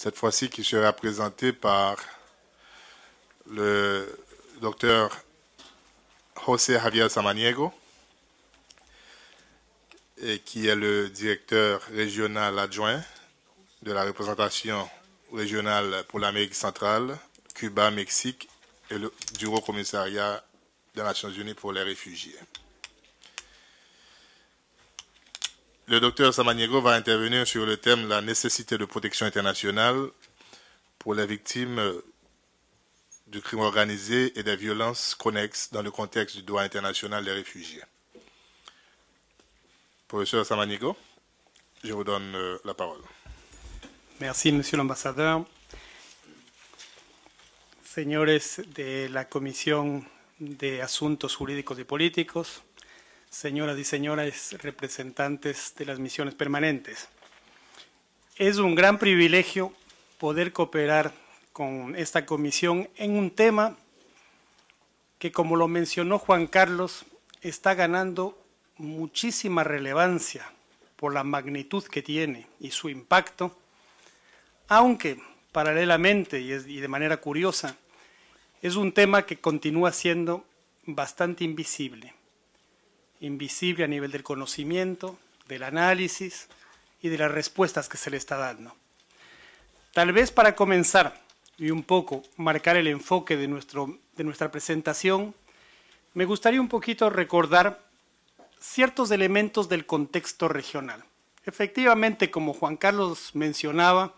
cette fois-ci qui sera présentée par le docteur José Javier Samaniego, et qui est le directeur régional adjoint de la représentation régionale pour l'Amérique centrale, Cuba, Mexique et le du Commissariat des Nations Unies pour les réfugiés. Le docteur Samaniego va intervenir sur le thème la nécessité de protection internationale pour les victimes du crime organisé et des violences connexes dans le contexte du droit international des réfugiés. Professeur Samaniego, je vous donne euh, la parole. Merci, Monsieur l'ambassadeur. Señores de la Commission des Asuntos juridiques et politiques, señoras y señores representantes de las misiones permanentes. Es un gran privilegio poder cooperar con esta comisión en un tema que, como lo mencionó Juan Carlos, está ganando muchísima relevancia por la magnitud que tiene y su impacto, aunque paralelamente y de manera curiosa, es un tema que continúa siendo bastante invisible invisible a nivel del conocimiento, del análisis y de las respuestas que se le está dando. Tal vez para comenzar y un poco marcar el enfoque de, nuestra presentación, me gustaría un poquito recordar ciertos elementos del contexto regional. Efectivamente, como Juan Carlos mencionaba,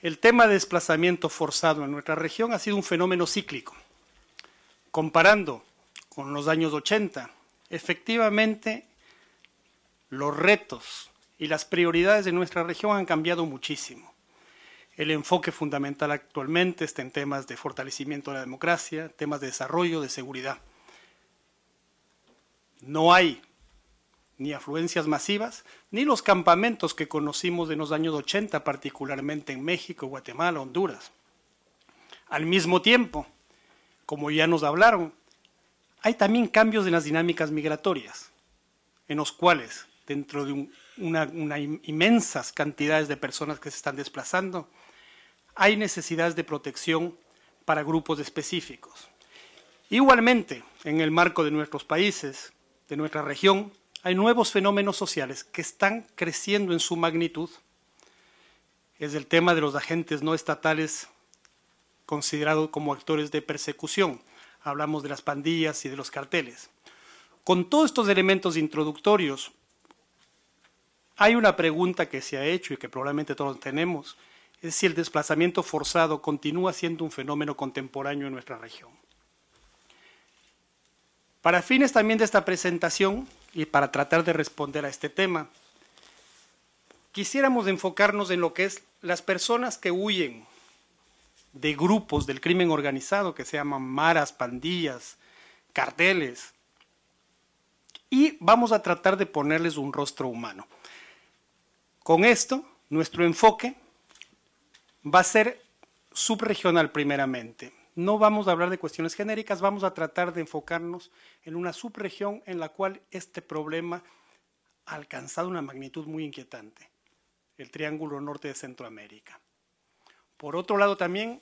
el tema de desplazamiento forzado en nuestra región ha sido un fenómeno cíclico. Comparando con los años 80, Efectivamente, los retos y las prioridades de nuestra región han cambiado muchísimo. El enfoque fundamental actualmente está en temas de fortalecimiento de la democracia, temas de desarrollo, de seguridad. No hay ni afluencias masivas, ni los campamentos que conocimos de los años 80, particularmente en México, Guatemala, Honduras. Al mismo tiempo, como ya nos hablaron, hay también cambios en las dinámicas migratorias, en los cuales, dentro de una, inmensas cantidades de personas que se están desplazando, hay necesidades de protección para grupos específicos. Igualmente, en el marco de nuestros países, de nuestra región, hay nuevos fenómenos sociales que están creciendo en su magnitud. Es el tema de los agentes no estatales considerados como actores de persecución hablamos de las pandillas y de los carteles. Con todos estos elementos introductorios, hay una pregunta que se ha hecho y que probablemente todos tenemos, es si el desplazamiento forzado continúa siendo un fenómeno contemporáneo en nuestra región. Para fines también de esta presentación y para tratar de responder a este tema, quisiéramos enfocarnos en lo que es las personas que huyen de grupos del crimen organizado que se llaman maras, pandillas, carteles. Y vamos a tratar de ponerles un rostro humano. Con esto, nuestro enfoque va a ser subregional primeramente. No vamos a hablar de cuestiones genéricas, vamos a tratar de enfocarnos en una subregión en la cual este problema ha alcanzado una magnitud muy inquietante, el Triángulo Norte de Centroamérica. Por otro lado, también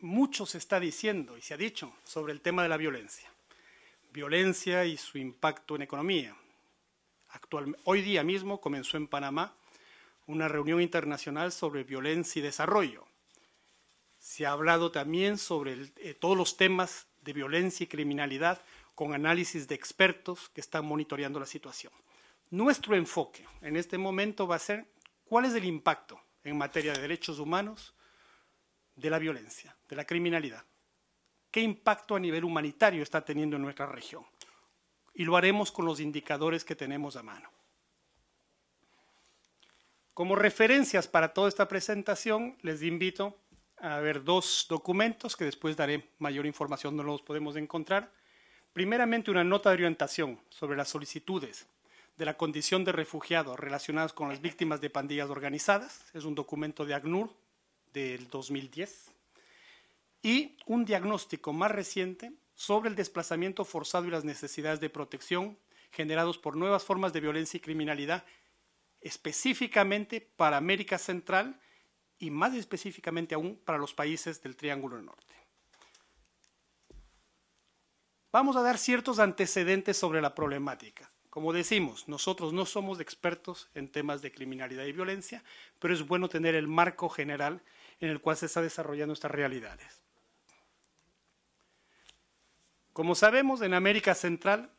mucho se está diciendo y se ha dicho sobre el tema de la violencia. Violencia y su impacto en economía. hoy día mismo comenzó en Panamá una reunión internacional sobre violencia y desarrollo. Se ha hablado también sobre eh, todos los temas de violencia y criminalidad con análisis de expertos que están monitoreando la situación. Nuestro enfoque en este momento va a ser cuál es el impacto en materia de derechos humanos de la violencia, de la criminalidad. ¿Qué impacto a nivel humanitario está teniendo en nuestra región? Y lo haremos con los indicadores que tenemos a mano. Como referencias para toda esta presentación, les invito a ver dos documentos que después daré mayor información, no los podemos encontrar. Primeramente, una nota de orientación sobre las solicitudes de la condición de refugiados relacionadas con las víctimas de pandillas organizadas. Es un documento de ACNUR del 2010 y un diagnóstico más reciente sobre el desplazamiento forzado y las necesidades de protección generados por nuevas formas de violencia y criminalidad, específicamente para América Central y más específicamente aún para los países del Triángulo Norte. Vamos a dar ciertos antecedentes sobre la problemática. Como decimos, nosotros no somos expertos en temas de criminalidad y violencia, pero es bueno tener el marco general en el cual se está desarrollando estas realidades. Como sabemos, en América Central,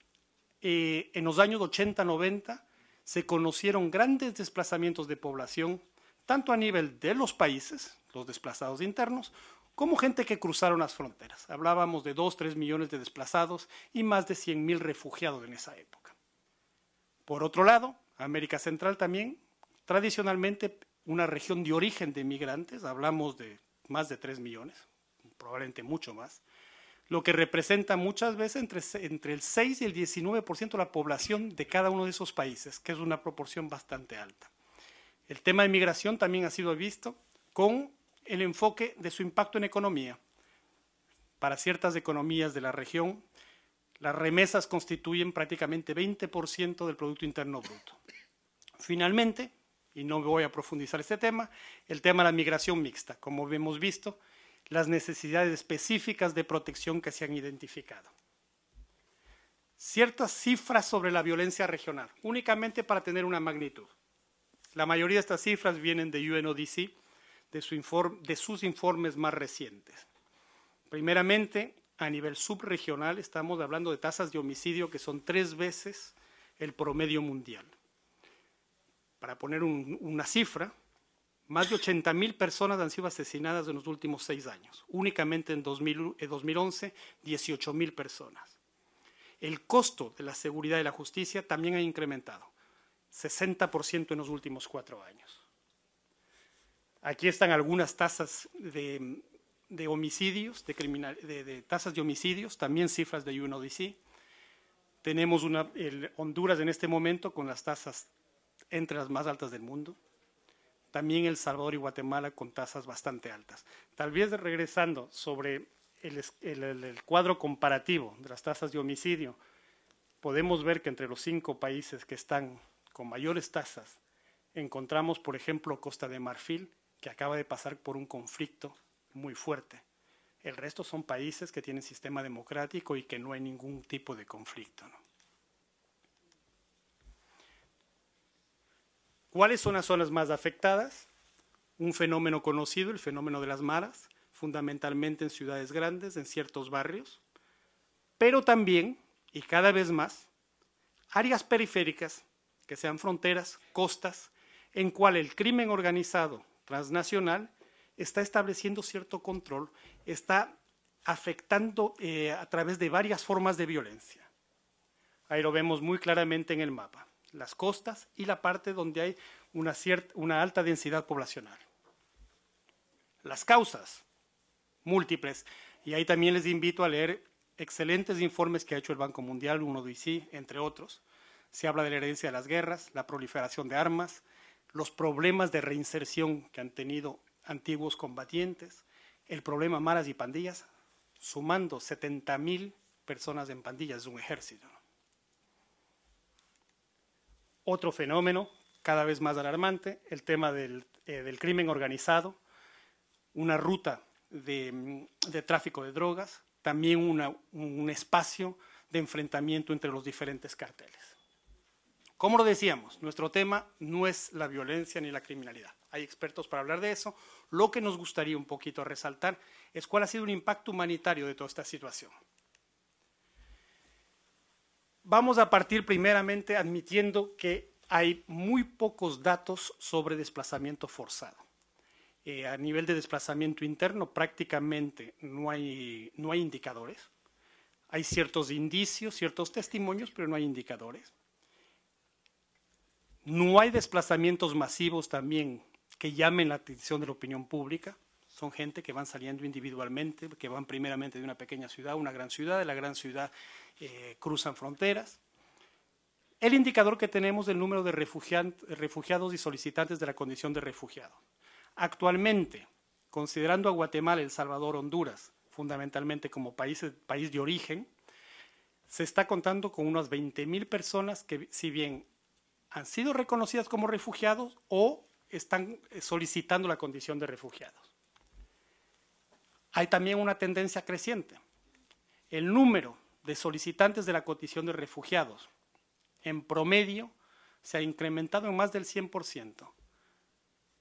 eh, en los años 80-90, se conocieron grandes desplazamientos de población, tanto a nivel de los países, los desplazados internos, como gente que cruzaron las fronteras. Hablábamos de 2-3 millones de desplazados y más de mil refugiados en esa época. Por otro lado, América Central también tradicionalmente una región de origen de migrantes, hablamos de más de 3 millones, probablemente mucho más, lo que representa muchas veces entre, entre el 6 y el 19% de la población de cada uno de esos países, que es una proporción bastante alta. El tema de migración también ha sido visto con el enfoque de su impacto en economía. Para ciertas economías de la región, las remesas constituyen prácticamente 20% del Producto Interno Bruto. Finalmente, y no voy a profundizar este tema, el tema de la migración mixta, como hemos visto, las necesidades específicas de protección que se han identificado. Ciertas cifras sobre la violencia regional, únicamente para tener una magnitud. La mayoría de estas cifras vienen de UNODC, de, de sus informes más recientes. Primeramente, a nivel subregional estamos hablando de tasas de homicidio que son tres veces el promedio mundial para poner una cifra, más de 80.000 personas han sido asesinadas en los últimos seis años. Únicamente en, 2011, 18 2011, 18.000 personas. El costo de la seguridad y la justicia también ha incrementado, 60% en los últimos cuatro años. Aquí están algunas tasas de, homicidios, de, criminal, de, tasas de homicidios, también cifras de UNODC. Tenemos Honduras en este momento con las tasas entre las más altas del mundo. También El Salvador y Guatemala con tasas bastante altas. Tal vez regresando sobre el, cuadro comparativo de las tasas de homicidio, podemos ver que entre los cinco países que están con mayores tasas, encontramos, por ejemplo, Costa de Marfil, que acaba de pasar por un conflicto muy fuerte. El resto son países que tienen sistema democrático y que no hay ningún tipo de conflicto. ¿Cuáles son las zonas más afectadas? Un fenómeno conocido, el fenómeno de las maras, fundamentalmente en ciudades grandes, en ciertos barrios, pero también, y cada vez más, áreas periféricas, que sean fronteras, costas, en cual el crimen organizado transnacional está estableciendo cierto control, está afectando eh, a través de varias formas de violencia. Ahí lo vemos muy claramente en el mapa las costas y la parte donde hay una, cierta, una alta densidad poblacional. Las causas, múltiples. Y ahí también les invito a leer excelentes informes que ha hecho el Banco Mundial, uno de ICI, entre otros. Se habla de la herencia de las guerras, la proliferación de armas, los problemas de reinserción que han tenido antiguos combatientes, el problema maras y pandillas, sumando 70.000 personas en pandillas, de un ejército. Otro fenómeno cada vez más alarmante, el tema del, eh, crimen organizado, una ruta de, mm, tráfico de drogas, también un espacio de enfrentamiento entre los diferentes carteles. Como lo decíamos, nuestro tema no es la violencia ni la criminalidad. Hay expertos para hablar de eso. Lo que nos gustaría un poquito resaltar es cuál ha sido el impacto humanitario de toda esta situación. Vamos a partir primeramente admitiendo que hay muy pocos datos sobre desplazamiento forzado. Eh, a nivel de desplazamiento interno prácticamente no hay, no hay indicadores. Hay ciertos indicios, ciertos testimonios, pero no hay indicadores. No hay desplazamientos masivos también que llamen la atención de la opinión pública. Son gente que van saliendo individualmente, que van primeramente de una pequeña ciudad a una gran ciudad, de la gran ciudad eh, cruzan fronteras. El indicador que tenemos del número de refugiados y solicitantes de la condición de refugiado. Actualmente, considerando a Guatemala, El Salvador, Honduras, fundamentalmente como país, país de origen, se está contando con unas 20.000 personas que, si bien han sido reconocidas como refugiados o están eh, solicitando la condición de refugiados. Hay también una tendencia creciente. El número de solicitantes de la cotición de refugiados, en promedio, se ha incrementado en más del 100%.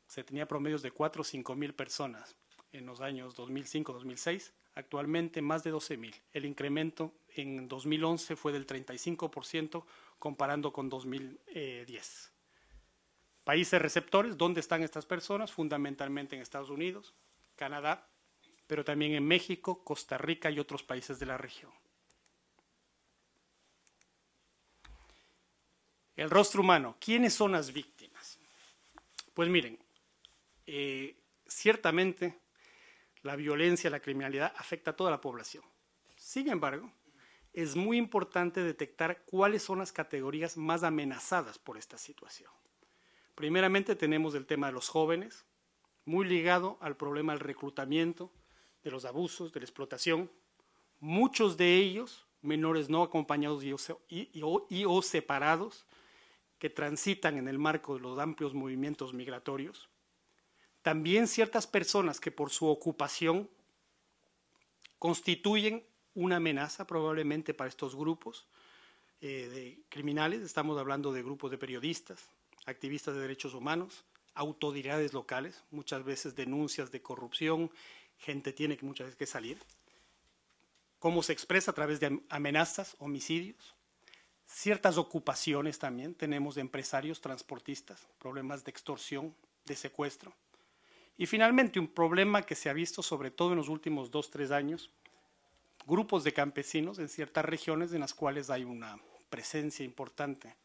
Se tenía promedios de 4 o 5 mil personas en los años 2005-2006, actualmente más de 12 mil. El incremento en 2011 fue del 35% comparando con 2010. Eh, países receptores, ¿dónde están estas personas? Fundamentalmente en Estados Unidos, Canadá, pero también en México, Costa Rica y otros países de la región. El rostro humano. ¿Quiénes son las víctimas? Pues miren, eh, ciertamente la violencia, la criminalidad afecta a toda la población. Sin embargo, es muy importante detectar cuáles son las categorías más amenazadas por esta situación. Primeramente tenemos el tema de los jóvenes, muy ligado al problema del reclutamiento, de los abusos, de la explotación, muchos de ellos menores no acompañados y o separados, que transitan en el marco de los amplios movimientos migratorios, también ciertas personas que por su ocupación constituyen una amenaza probablemente para estos grupos eh, de criminales, estamos hablando de grupos de periodistas, activistas de derechos humanos, autoridades locales, muchas veces denuncias de corrupción, gente tiene que muchas veces que salir, cómo se expresa a través de amenazas, homicidios, ciertas ocupaciones también. Tenemos de empresarios transportistas, problemas de extorsión, de secuestro. Y finalmente, un problema que se ha visto sobre todo en los últimos dos, tres años, grupos de campesinos en ciertas regiones en las cuales hay una presencia importante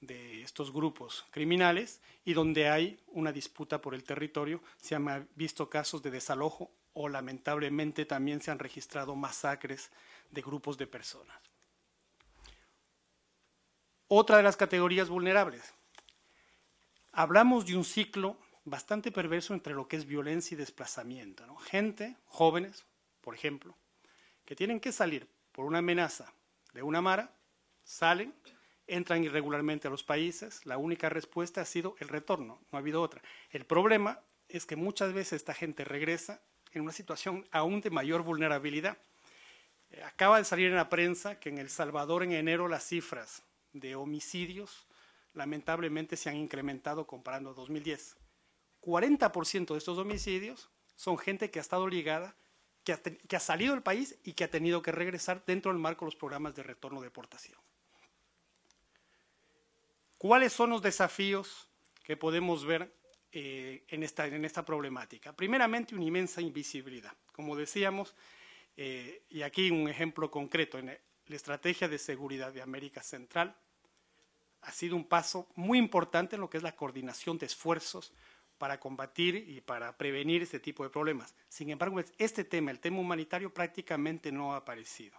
de estos grupos criminales y donde hay una disputa por el territorio. Se han visto casos de desalojo o lamentablemente también se han registrado masacres de grupos de personas. Otra de las categorías vulnerables. Hablamos de un ciclo bastante perverso entre lo que es violencia y desplazamiento. Gente, jóvenes, por ejemplo, que tienen que salir por una amenaza de una mara, salen, entran irregularmente a los países, la única respuesta ha sido el retorno, no ha habido otra. El problema es que muchas veces esta gente regresa en una situación aún de mayor vulnerabilidad. Eh, acaba de salir en la prensa que en El Salvador en enero las cifras de homicidios lamentablemente se han incrementado comparando a 2010. 40% de estos homicidios son gente que ha estado ligada, que ha, salido del país y que ha tenido que regresar dentro del marco de los programas de retorno de deportación. ¿Cuáles son los desafíos que podemos ver eh, en, esta, en esta problemática? Primeramente, una inmensa invisibilidad. Como decíamos, eh, y aquí un ejemplo concreto, en, la estrategia de seguridad de América Central ha sido un paso muy importante en lo que es la coordinación de esfuerzos para combatir y para prevenir este tipo de problemas. Sin embargo, este tema, el tema humanitario, prácticamente no ha aparecido.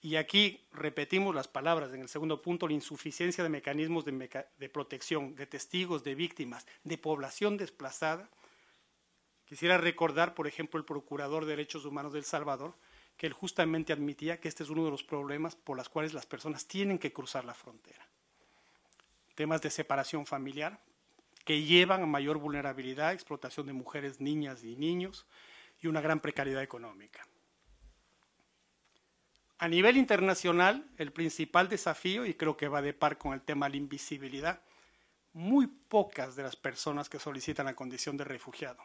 Y aquí repetimos las palabras en el segundo punto, la insuficiencia de mecanismos de, protección, de testigos, de víctimas, de población desplazada. Quisiera recordar, por ejemplo, el Procurador de Derechos Humanos del El Salvador, que él justamente admitía que este es uno de los problemas por los cuales las personas tienen que cruzar la frontera. Temas de separación familiar que llevan a mayor vulnerabilidad, explotación de mujeres, niñas y niños y una gran precariedad económica. A nivel internacional, el principal desafío, y creo que va de par con el tema de la invisibilidad, muy pocas de las personas que solicitan la condición de refugiado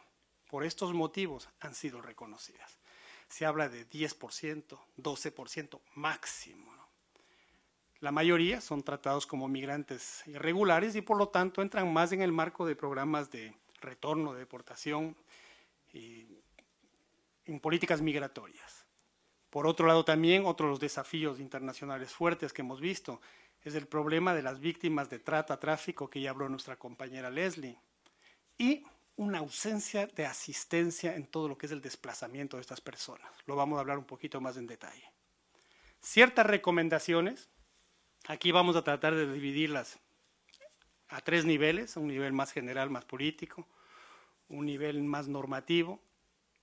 por estos motivos han sido reconocidas se habla de 10%, 12% máximo. La mayoría son tratados como migrantes irregulares y por lo tanto entran más en el marco de programas de retorno, de deportación y en políticas migratorias. Por otro lado también, otro de los desafíos internacionales fuertes que hemos visto es el problema de las víctimas de trata, tráfico, que ya habló nuestra compañera Leslie. Y una ausencia de asistencia en todo lo que es el desplazamiento de estas personas. Lo vamos a hablar un poquito más en detalle. Ciertas recomendaciones, aquí vamos a tratar de dividirlas a tres niveles, un nivel más general, más político, un nivel más normativo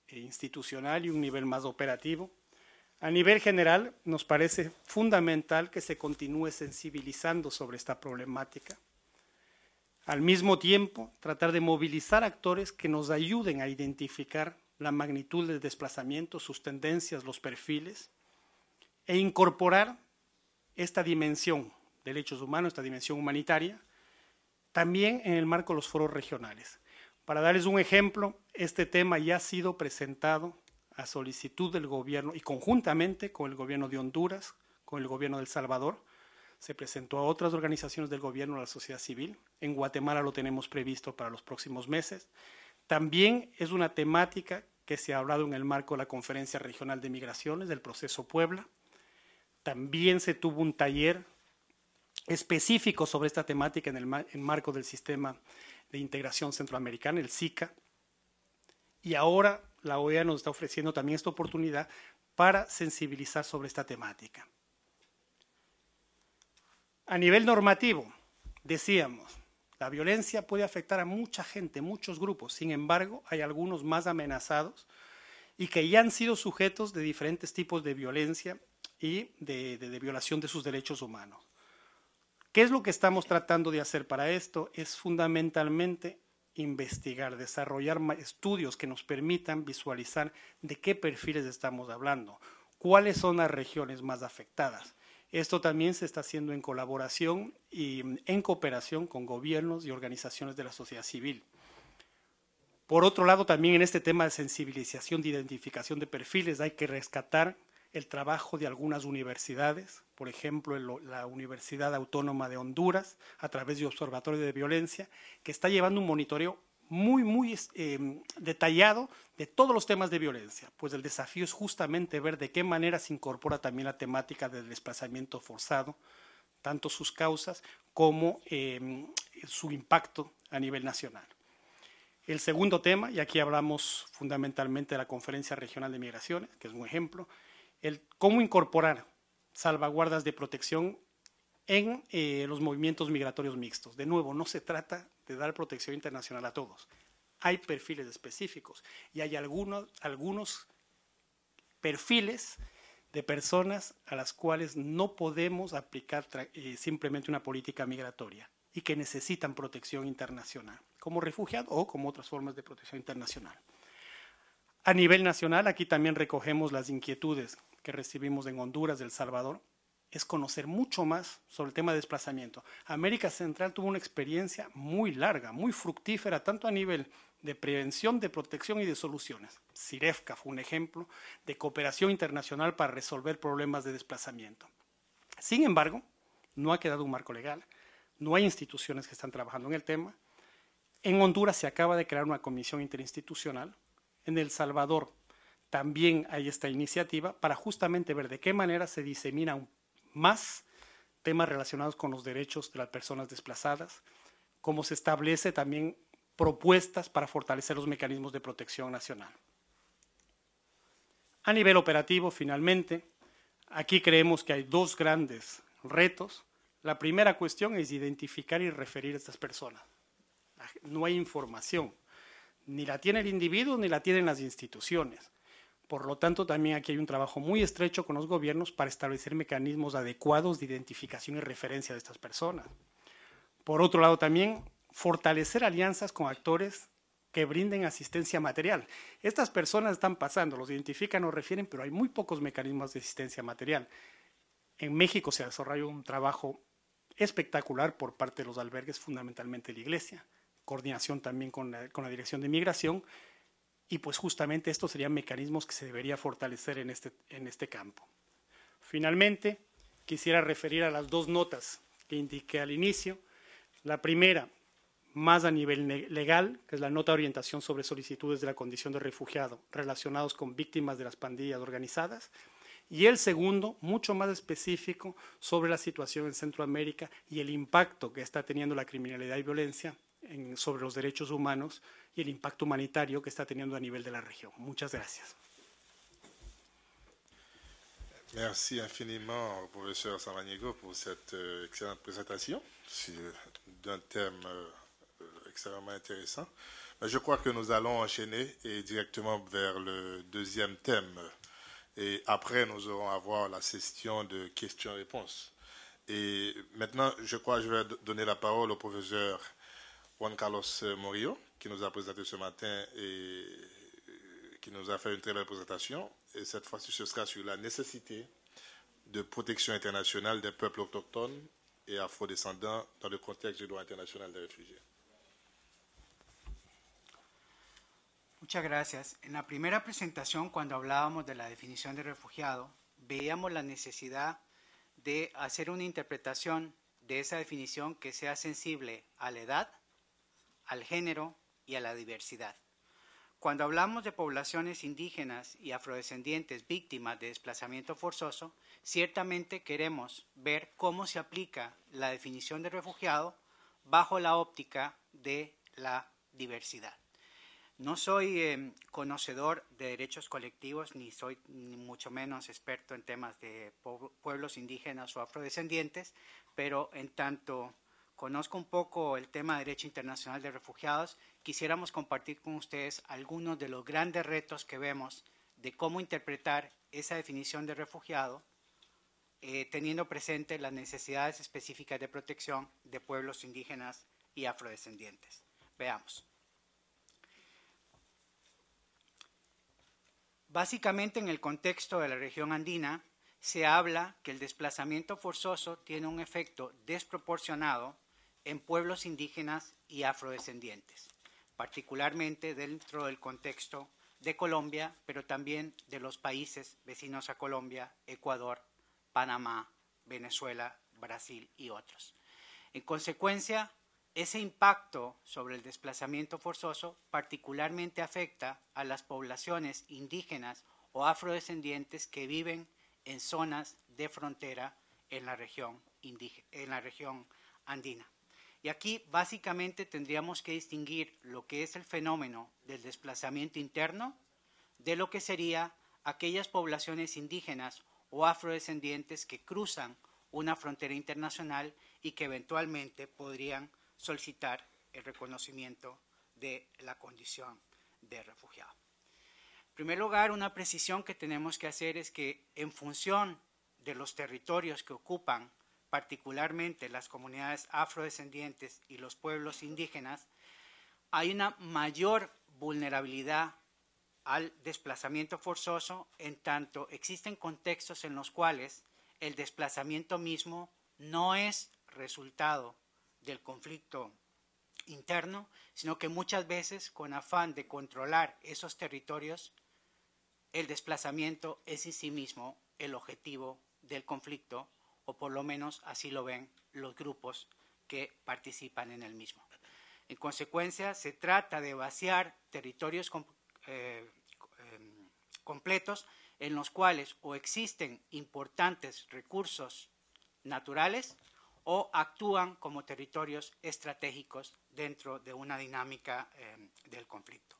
e institucional y un nivel más operativo. A nivel general, nos parece fundamental que se continúe sensibilizando sobre esta problemática al mismo tiempo, tratar de movilizar actores que nos ayuden a identificar la magnitud del desplazamiento, sus tendencias, los perfiles, e incorporar esta dimensión de derechos humanos, esta dimensión humanitaria, también en el marco de los foros regionales. Para darles un ejemplo, este tema ya ha sido presentado a solicitud del gobierno y conjuntamente con el gobierno de Honduras, con el gobierno de El Salvador, se presentó a otras organizaciones del gobierno, a la sociedad civil. En Guatemala lo tenemos previsto para los próximos meses. También es una temática que se ha hablado en el marco de la Conferencia Regional de Migraciones del proceso Puebla. También se tuvo un taller específico sobre esta temática en el marco del Sistema de Integración Centroamericana, el SICA. Y ahora la OEA nos está ofreciendo también esta oportunidad para sensibilizar sobre esta temática. A nivel normativo, decíamos, la violencia puede afectar a mucha gente, muchos grupos, sin embargo, hay algunos más amenazados y que ya han sido sujetos de diferentes tipos de violencia y de, violación de sus derechos humanos. ¿Qué es lo que estamos tratando de hacer para esto? Es fundamentalmente investigar, desarrollar estudios que nos permitan visualizar de qué perfiles estamos hablando, cuáles son las regiones más afectadas. Esto también se está haciendo en colaboración y mm, en cooperación con gobiernos y organizaciones de la sociedad civil. Por otro lado, también en este tema de sensibilización, de identificación de perfiles, hay que rescatar el trabajo de algunas universidades, por ejemplo, la Universidad Autónoma de Honduras, a través de Observatorio de Violencia, que está llevando un monitoreo muy, muy em, detallado de todos los temas de violencia, pues el desafío es justamente ver de qué manera se incorpora también la temática del desplazamiento forzado, tanto sus causas como em, su impacto a nivel nacional. El segundo tema, y aquí hablamos fundamentalmente de la Conferencia Regional de Migraciones, que es un ejemplo, el cómo incorporar salvaguardas de protección en eh, los movimientos migratorios mixtos. De nuevo, no se trata de dar protección internacional a todos. Hay perfiles específicos y hay algunos, algunos perfiles de personas a las cuales no podemos aplicar eh, simplemente una política migratoria y que necesitan protección internacional, como refugiados o como otras formas de protección internacional. A nivel nacional, aquí también recogemos las inquietudes que recibimos en Honduras, El Salvador, es conocer mucho más sobre el tema de desplazamiento. América Central tuvo una experiencia muy larga, muy fructífera, tanto a nivel de prevención, de protección y de soluciones. CIREFCA fue un ejemplo de cooperación internacional para resolver problemas de desplazamiento. Sin embargo, no ha quedado un marco legal, no hay instituciones que están trabajando en el tema. En Honduras se acaba de crear una comisión interinstitucional. En El Salvador también hay esta iniciativa para justamente ver de qué manera se disemina un más temas relacionados con los derechos de las personas desplazadas, como se establece también propuestas para fortalecer los mecanismos de protección nacional. A nivel operativo, finalmente, aquí creemos que hay dos grandes retos. La primera cuestión es identificar y referir a estas personas. No hay información, ni la tiene el individuo ni la tienen las instituciones. Por lo tanto, también aquí hay un trabajo muy estrecho con los gobiernos para establecer mecanismos adecuados de identificación y referencia de estas personas. Por otro lado, también fortalecer alianzas con actores que brinden asistencia material. Estas personas están pasando, los identifican o refieren, pero hay muy pocos mecanismos de asistencia material. En México se ha desarrollado un trabajo espectacular por parte de los albergues, fundamentalmente la iglesia, coordinación también con la, con la Dirección de Migración, y pues justamente estos serían mecanismos que se debería fortalecer en este, en este campo. Finalmente, quisiera referir a las dos notas que indiqué al inicio. La primera, más a nivel legal, que es la nota de orientación sobre solicitudes de la condición de refugiado relacionados con víctimas de las pandillas organizadas, y el segundo, mucho más específico, sobre la situación en Centroamérica y el impacto que está teniendo la criminalidad y violencia en, sobre los derechos humanos et l'impact humanitaire humanitario que está teniendo de la région. Muchas gracias. Merci infiniment, professeur Samaniego, pour cette euh, excellente présentation d'un thème euh, extrêmement intéressant. je crois que nous allons enchaîner et directement vers le deuxième thème. Et après, nous aurons à voir la session de questions-réponses. Et maintenant, je crois que je vais donner la parole au professeur Juan Carlos eh, Morillo, que nos este eh, a présenté ce matin et qui nous a fait une très belle présentation. Et eh, cette fois-ci, ce sera la necesidad de protection internationale des peuples autochtones et afrodescendants dans le contexte du droit international des réfugiés. Muchas gracias. En la primera presentación, cuando hablábamos de la definición de refugiado, veíamos la necesidad de hacer una interpretación de esa definición que sea sensible a la edad, al género y a la diversidad. Cuando hablamos de poblaciones indígenas y afrodescendientes víctimas de desplazamiento forzoso, ciertamente queremos ver cómo se aplica la definición de refugiado bajo la óptica de la diversidad. No soy em, conocedor de derechos colectivos, ni soy mucho menos experto en temas de pueblos indígenas o afrodescendientes, pero en tanto conozco un poco el tema de derecho internacional de refugiados, quisiéramos compartir con ustedes algunos de los grandes retos que vemos de cómo interpretar esa definición de refugiado, eh, teniendo presente las necesidades específicas de protección de pueblos indígenas y afrodescendientes. Veamos. Básicamente en el contexto de la región andina, se habla que el desplazamiento forzoso tiene un efecto desproporcionado en pueblos indígenas y afrodescendientes, particularmente dentro del contexto de Colombia, pero también de los países vecinos a Colombia, Ecuador, Panamá, Venezuela, Brasil y otros. En consecuencia, ese impacto sobre el desplazamiento forzoso particularmente afecta a las poblaciones indígenas o afrodescendientes que viven en zonas de frontera en la región, en la región andina. Y aquí básicamente tendríamos que distinguir lo que es el fenómeno del desplazamiento interno de lo que sería aquellas poblaciones indígenas o afrodescendientes que cruzan una frontera internacional y que eventualmente podrían solicitar el reconocimiento de la condición de refugiado. En primer lugar, una precisión que tenemos que hacer es que en función de los territorios que ocupan particularmente las comunidades afrodescendientes y los pueblos indígenas, hay una mayor vulnerabilidad al desplazamiento forzoso, en tanto existen contextos en los cuales el desplazamiento mismo no es resultado del conflicto interno, sino que muchas veces con afán de controlar esos territorios, el desplazamiento es en sí mismo el objetivo del conflicto o por lo menos así lo ven los grupos que participan en el mismo. En consecuencia, se trata de vaciar territorios eh, em, completos en los cuales o existen importantes recursos naturales o actúan como territorios estratégicos dentro de una dinámica em, del conflicto.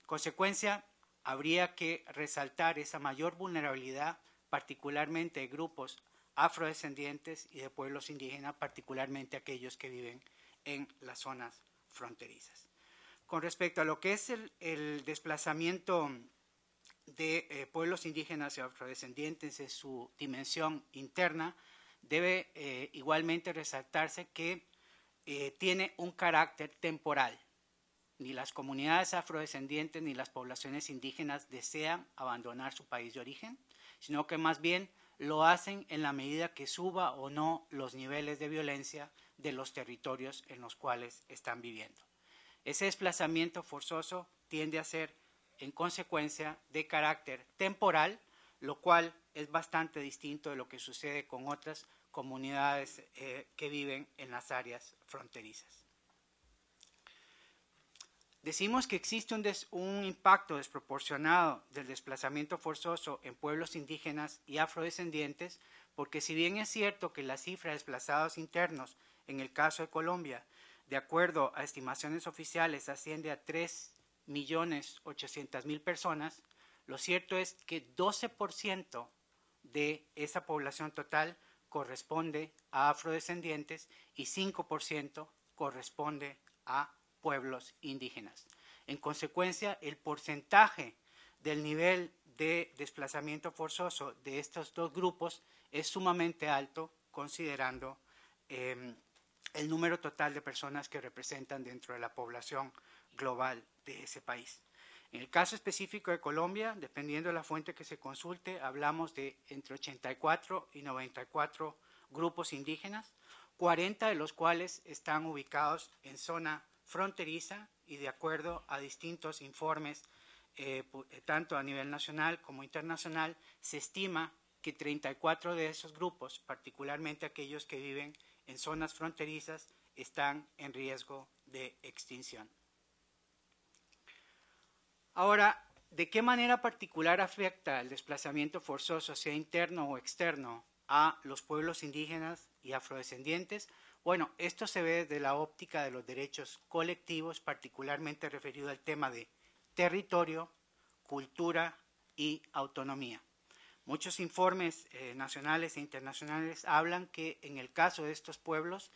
En consecuencia, habría que resaltar esa mayor vulnerabilidad, particularmente de grupos afrodescendientes y de pueblos indígenas, particularmente aquellos que viven en las zonas fronterizas. Con respecto a lo que es el, desplazamiento de eh, pueblos indígenas y afrodescendientes en su dimensión interna, debe eh, igualmente resaltarse que eh, tiene un carácter temporal. Ni las comunidades afrodescendientes ni las poblaciones indígenas desean abandonar su país de origen, sino que más bien lo hacen en la medida que suba o no los niveles de violencia de los territorios en los cuales están viviendo. Ese desplazamiento forzoso tiende a ser, en consecuencia, de carácter temporal, lo cual es bastante distinto de lo que sucede con otras comunidades eh, que viven en las áreas fronterizas. Decimos que existe un, impacto desproporcionado del desplazamiento forzoso en pueblos indígenas y afrodescendientes, porque si bien es cierto que la cifra de desplazados internos, en el caso de Colombia, de acuerdo a estimaciones oficiales, asciende a 3.800.000 personas, lo cierto es que 12% de esa población total corresponde a afrodescendientes y 5% corresponde a pueblos indígenas. En consecuencia, el porcentaje del nivel de desplazamiento forzoso de estos dos grupos es sumamente alto considerando em, el número total de personas que representan dentro de la población global de ese país. En el caso específico de Colombia, dependiendo de la fuente que se consulte, hablamos de entre 84 y 94 grupos indígenas, 40 de los cuales están ubicados en zona fronteriza y de acuerdo a distintos informes, eh, eh, tanto a nivel nacional como internacional, se estima que 34 de esos grupos, particularmente aquellos que viven en zonas fronterizas, están en riesgo de extinción. Ahora, ¿de qué manera particular afecta el desplazamiento forzoso, sea interno o externo, a los pueblos indígenas y afrodescendientes? Bueno, esto se ve desde la óptica de los derechos colectivos, particularmente referido al tema de territorio, cultura y autonomía. Muchos informes eh, nacionales e internacionales hablan que en el caso de estos pueblos,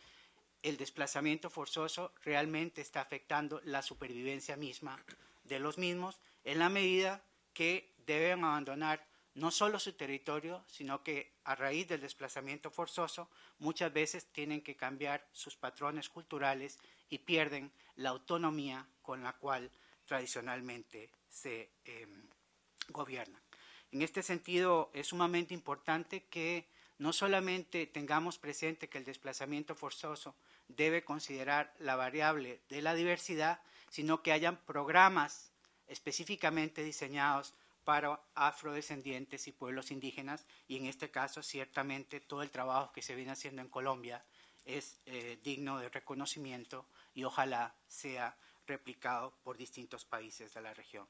el desplazamiento forzoso realmente está afectando la supervivencia misma de los mismos en la medida que deben abandonar no solo su territorio, sino que a raíz del desplazamiento forzoso muchas veces tienen que cambiar sus patrones culturales y pierden la autonomía con la cual tradicionalmente se gobierna. Em, gobiernan. En este sentido, es sumamente importante que no solamente tengamos presente que el desplazamiento forzoso debe considerar la variable de la diversidad, sino que hayan programas específicamente diseñados para afrodescendientes y pueblos indígenas, y en este caso ciertamente todo el trabajo que se viene haciendo en Colombia es eh, digno de reconocimiento y ojalá sea replicado por distintos países de la región.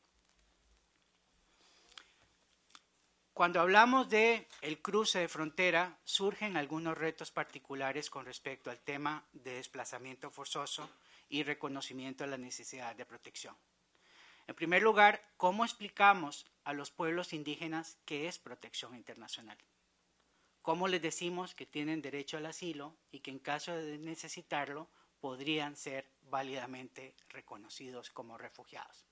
Cuando hablamos de el cruce de frontera, surgen algunos retos particulares con respecto al tema de desplazamiento forzoso y reconocimiento de la necesidad de protección. En primer lugar, ¿cómo explicamos a los pueblos indígenas qué es protección internacional? ¿Cómo les decimos que tienen derecho al asilo y que en caso de necesitarlo podrían ser válidamente reconocidos como refugiados?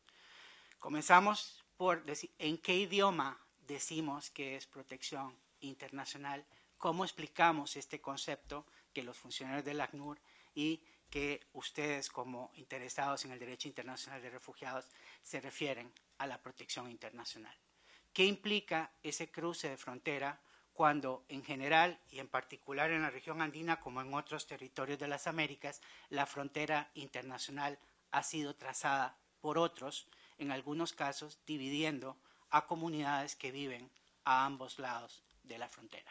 Comenzamos por decir en qué idioma decimos que es protección internacional, cómo explicamos este concepto que los funcionarios del ACNUR y que ustedes como interesados en el derecho internacional de refugiados se refieren a la protección internacional. ¿Qué implica ese cruce de frontera cuando en general y en particular en la región andina como en otros territorios de las Américas, la frontera internacional ha sido trazada por otros, en algunos casos dividiendo a comunidades que viven a ambos lados de la frontera?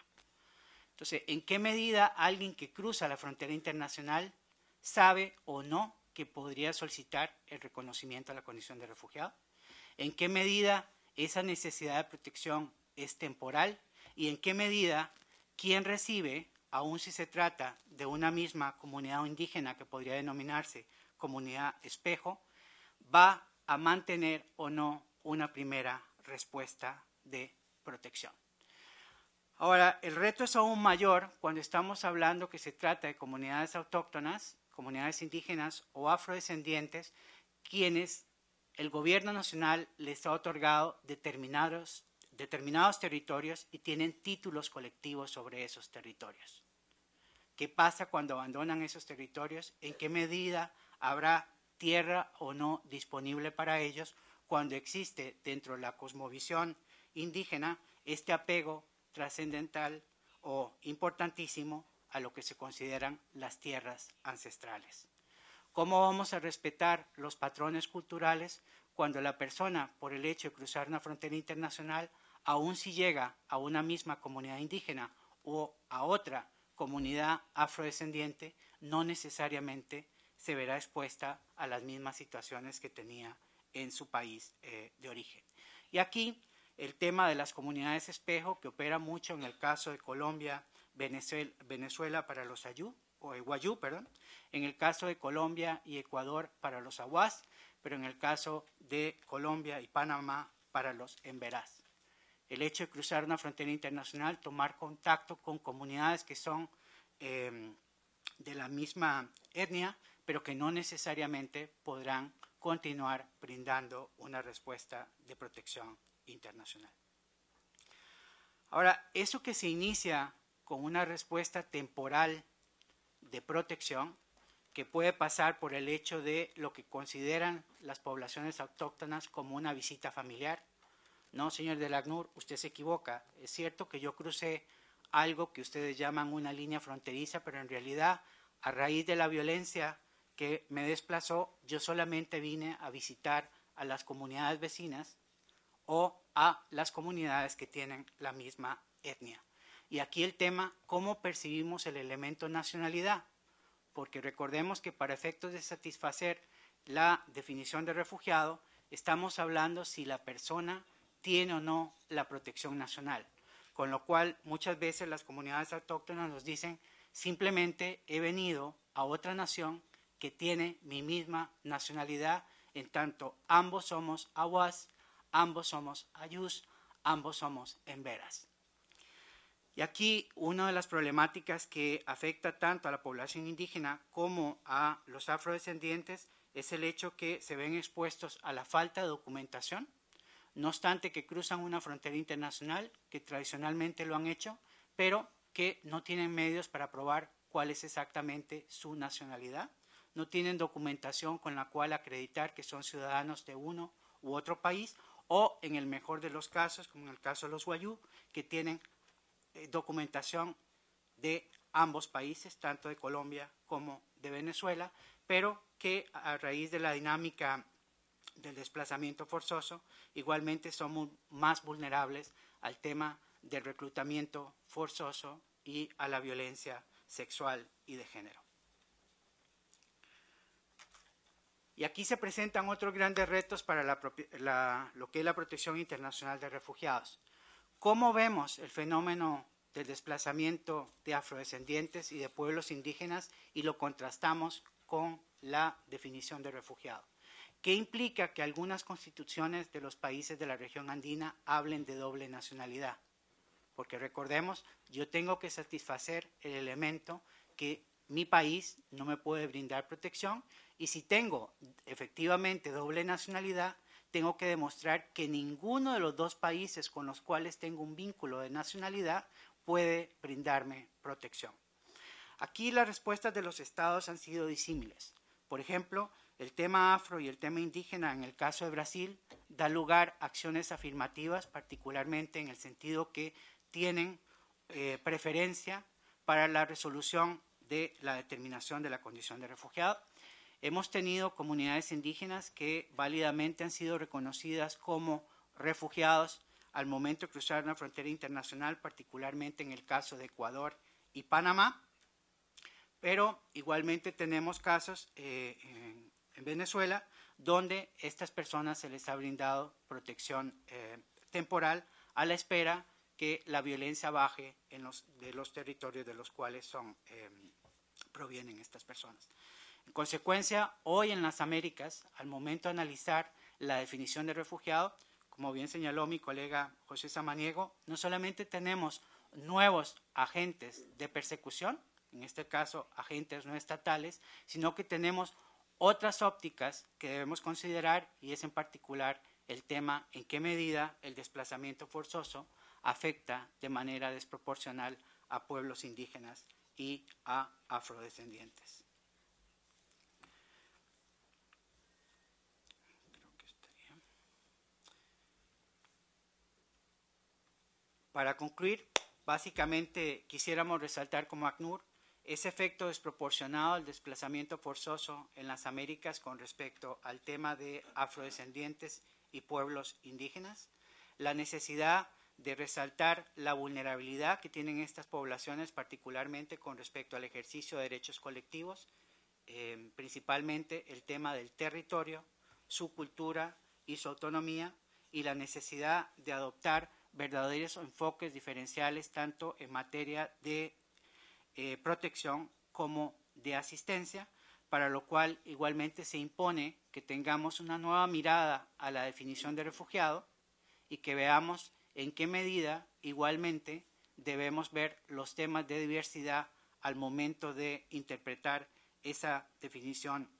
Entonces, ¿en qué medida alguien que cruza la frontera internacional sabe o no que podría solicitar el reconocimiento a la condición de refugiado, en qué medida esa necesidad de protección es temporal y en qué medida quien recibe, aun si se trata de una misma comunidad indígena que podría denominarse comunidad espejo, va a mantener o no una primera respuesta de protección. Ahora, el reto es aún mayor cuando estamos hablando que se trata de comunidades autóctonas comunidades indígenas o afrodescendientes, quienes el gobierno nacional les ha otorgado determinados, determinados territorios y tienen títulos colectivos sobre esos territorios. ¿Qué pasa cuando abandonan esos territorios? ¿En qué medida habrá tierra o no disponible para ellos cuando existe dentro de la cosmovisión indígena este apego trascendental o importantísimo a lo que se consideran las tierras ancestrales. ¿Cómo vamos a respetar los patrones culturales cuando la persona, por el hecho de cruzar una frontera internacional, aun si llega a una misma comunidad indígena o a otra comunidad afrodescendiente, no necesariamente se verá expuesta a las mismas situaciones que tenía en su país eh, de origen. Y aquí el tema de las comunidades espejo, que opera mucho en el caso de Colombia, Venezuela, para los ayú, o Guayú, perdón, en el caso de Colombia y Ecuador para los aguas, pero en el caso de Colombia y Panamá para los emberás. El hecho de cruzar una frontera internacional, tomar contacto con comunidades que son em, de la misma etnia, pero que no necesariamente podrán continuar brindando una respuesta de protección internacional. Ahora, eso que se inicia con una respuesta temporal de protección que puede pasar por el hecho de lo que consideran las poblaciones autóctonas como una visita familiar. No, señor del ACNUR, usted se equivoca. Es cierto que yo crucé algo que ustedes llaman una línea fronteriza, pero en realidad, a raíz de la violencia que me desplazó, yo solamente vine a visitar a las comunidades vecinas o a las comunidades que tienen la misma etnia. Y aquí el tema, ¿cómo percibimos el elemento nacionalidad? Porque recordemos que para efectos de satisfacer la definición de refugiado, estamos hablando si la persona tiene o no la protección nacional. Con lo cual, muchas veces las comunidades autóctonas nos dicen, simplemente he venido a otra nación que tiene mi misma nacionalidad, en tanto ambos somos aguas, ambos somos ayús, ambos somos emberas. Y aquí una de las problemáticas que afecta tanto a la población indígena como a los afrodescendientes es el hecho que se ven expuestos a la falta de documentación, no obstante que cruzan una frontera internacional, que tradicionalmente lo han hecho, pero que no tienen medios para probar cuál es exactamente su nacionalidad, no tienen documentación con la cual acreditar que son ciudadanos de uno u otro país, o en el mejor de los casos, como en el caso de los guayú, que tienen eh, documentación de ambos países, tanto de Colombia como de Venezuela, pero que a raíz de la dinámica del desplazamiento forzoso, igualmente somos más vulnerables al tema del reclutamiento forzoso y a la violencia sexual y de género. Y aquí se presentan otros grandes retos para lo que es la protección internacional de refugiados. ¿Cómo vemos el fenómeno del desplazamiento de afrodescendientes y de pueblos indígenas y lo contrastamos con la definición de refugiado? ¿Qué implica que algunas constituciones de los países de la región andina hablen de doble nacionalidad? Porque recordemos, yo tengo que satisfacer el elemento que mi país no me puede brindar protección y si tengo efectivamente doble nacionalidad, tengo que demostrar que ninguno de los dos países con los cuales tengo un vínculo de nacionalidad puede brindarme protección. Aquí las respuestas de los estados han sido disímiles. Por ejemplo, el tema afro y el tema indígena en el caso de Brasil da lugar a acciones afirmativas, particularmente en el sentido que tienen eh, preferencia para la resolución de la determinación de la condición de refugiado Hemos tenido comunidades indígenas que válidamente han sido reconocidas como refugiados al momento de cruzar una frontera internacional, particularmente en el caso de Ecuador y Panamá. Pero igualmente tenemos casos eh, en, Venezuela donde estas personas se les ha brindado protección eh, temporal a la espera que la violencia baje en los, de los territorios de los cuales eh, provienen estas personas. En consecuencia, hoy en las Américas, al momento de analizar la definición de refugiado, como bien señaló mi colega José Samaniego, no solamente tenemos nuevos agentes de persecución, en este caso agentes no estatales, sino que tenemos otras ópticas que debemos considerar y es en particular el tema en qué medida el desplazamiento forzoso afecta de manera desproporcional a pueblos indígenas y a afrodescendientes. Para concluir, básicamente quisiéramos resaltar como ACNUR ese efecto desproporcionado del desplazamiento forzoso en las Américas con respecto al tema de afrodescendientes y pueblos indígenas, la necesidad de resaltar la vulnerabilidad que tienen estas poblaciones, particularmente con respecto al ejercicio de derechos colectivos, em, principalmente el tema del territorio, su cultura y su autonomía, y la necesidad de adoptar verdaderos enfoques diferenciales tanto en materia de eh, protección como de asistencia, para lo cual igualmente se impone que tengamos una nueva mirada a la definición de refugiado y que veamos en qué medida igualmente debemos ver los temas de diversidad al momento de interpretar esa definición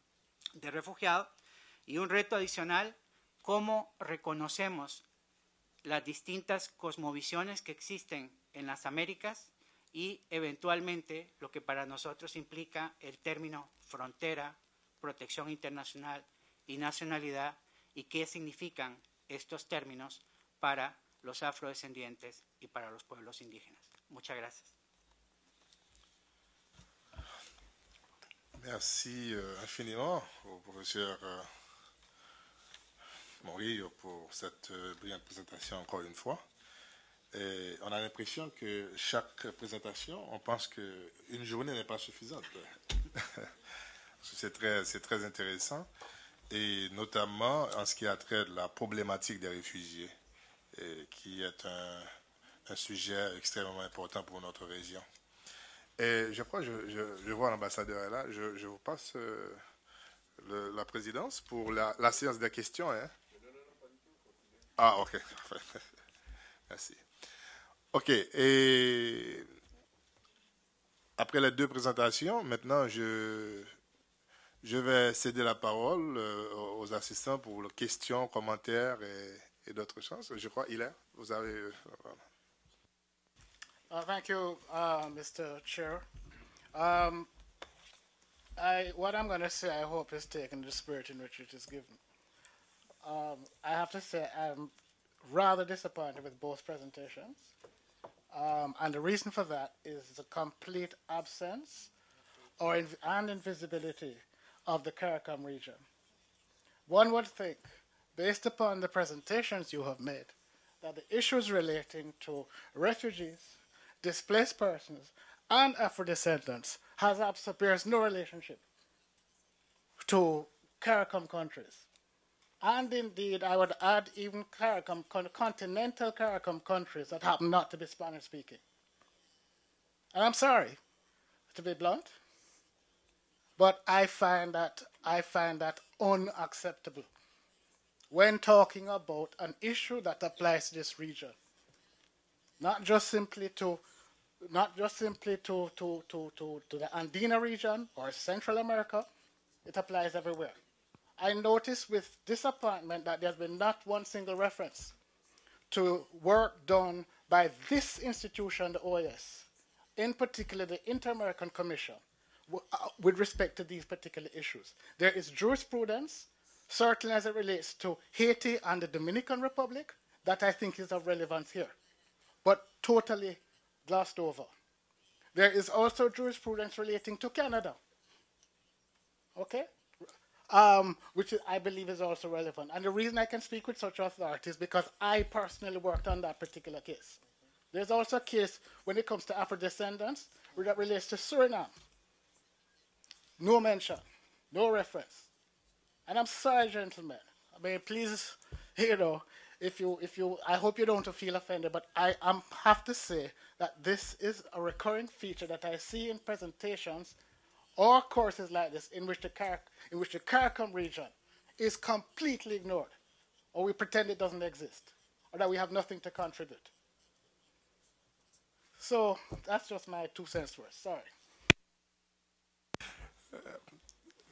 de refugiado. Y un reto adicional, cómo reconocemos las distintas cosmovisiones que existen en las Américas y eventualmente lo que para nosotros implica el término frontera, protección internacional y nacionalidad y qué significan estos términos para los afrodescendientes y para los pueblos indígenas. Muchas gracias. Merci euh, infiniment pour cette euh, brillante présentation encore une fois. on a l'impression que chaque présentation, on pense qu'une journée n'est pas suffisante. c'est très, très intéressant, et notamment en ce qui a trait de la problématique des réfugiés, qui est un, sujet extrêmement important pour notre région. Et je crois, je, je, vois l'ambassadeur là, je, vous passe euh, la présidence pour la, séance des questions. Hein. Ah, ok. Merci. Ok. Et après les deux présentations, maintenant, je, vais céder la parole euh, aux assistants pour les questions, commentaires et, d'autres choses. Je crois, Hilaire, vous avez. Merci, euh, uh, thank you, uh, Mr. Chair. Um, I, what I'm going to say, I hope, is taken the spirit in which it is given. Um, I have to say I'm rather disappointed with both presentations. Um, and the reason for that is the complete absence or inv and invisibility of the CARICOM region. One would think, based upon the presentations you have made, that the issues relating to refugees, displaced persons, and Afro descendants has absolutely no relationship to CARICOM countries. And indeed, I would add even CARICOM, continental CARICOM countries that happen not to be Spanish speaking. And I'm sorry, to be blunt, but I find that, I find that unacceptable when talking about an issue that applies to this region. Not just simply to not just simply to, to, to, to, to the Andina region or Central America, it applies everywhere. I notice with disappointment that there's been not one single reference to work done by this institution, the OAS, in particular the Inter American Commission, uh, with respect to these particular issues. There is jurisprudence, certainly as it relates to Haiti and the Dominican Republic, that I think is of relevance here, but totally glossed over. There is also jurisprudence relating to Canada. Okay? um, which I believe is also relevant. And the reason I can speak with such authority is because I personally worked on that particular case. There's also a case when it comes to Afro descendants that relates to Suriname. No mention, no reference. And I'm sorry, gentlemen. I mean, please, you know, if you, if you, I hope you don't feel offended, but I am, have to say that this is a recurring feature that I see in presentations or courses like this in which the car, in which the CARCOM region is completely ignored, or we pretend it doesn't exist, or that we have nothing to contribute. So that's just my two cents worth. Sorry.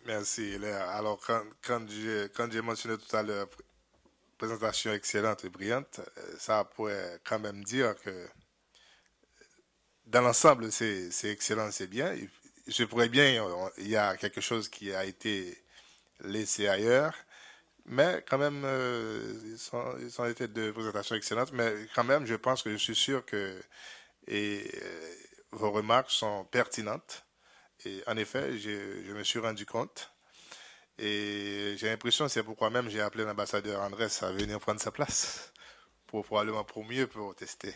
merci, Hilaire. Alors, quand, quand j'ai mentionné tout à l'heure présentation excellente et brillante, euh, ça pourrait quand même dire que dans l'ensemble, c'est excellent, c'est bien. Et je pourrais bien, euh, il y a quelque chose qui a été laissé ailleurs, mais quand même, ils, ont, ils, été de présentations excellentes, mais quand même, je pense que je suis sûr que euh, vos remarques sont pertinentes. Et en effet, je, je me suis rendu compte. Et j'ai l'impression, c'est pourquoi même j'ai appelé l'ambassadeur Andrés à venir prendre sa place, pour probablement pour mieux pour tester.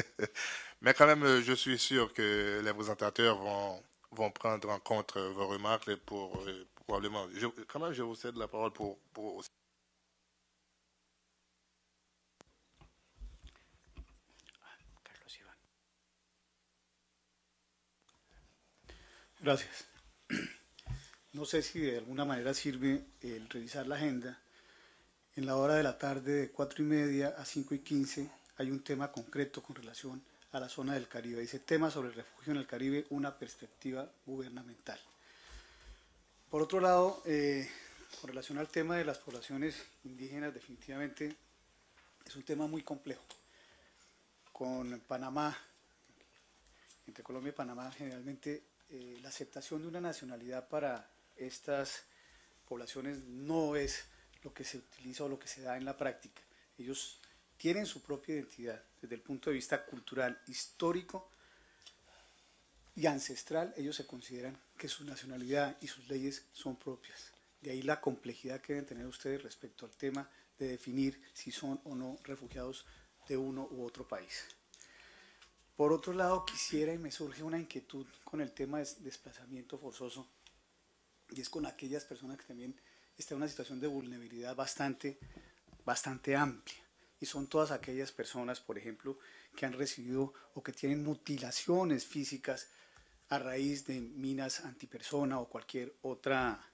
mais quand même, je suis sûr que les présentateurs vont vont prendre en compte euh, vos remarques pour probablement. Je, quand même, je vous cède la parole pour, Gracias. No sé si de alguna manera sirve el revisar la agenda. En la hora de la tarde de 4 y media a 5 y 15 hay un tema concreto con relación a la zona del Caribe. Dice tema sobre el refugio en el Caribe, una perspectiva gubernamental. Por otro lado, eh, con relación al tema de las poblaciones indígenas, definitivamente es un tema muy complejo. Con Panamá, entre Colombia y Panamá, generalmente eh, la aceptación de una nacionalidad para estas poblaciones no es lo que se utiliza o lo que se da en la práctica. Ellos tienen su propia identidad desde el punto de vista cultural, histórico y ancestral. Ellos se consideran que su nacionalidad y sus leyes son propias. De ahí la complejidad que deben tener ustedes respecto al tema de definir si son o no refugiados de uno u otro país. Por otro lado, quisiera y me surge una inquietud con el tema de desplazamiento forzoso y es con aquellas personas que también están en una situación de vulnerabilidad bastante, bastante amplia y son todas aquellas personas, por ejemplo, que han recibido o que tienen mutilaciones físicas a raíz de minas antipersona o cualquier otra,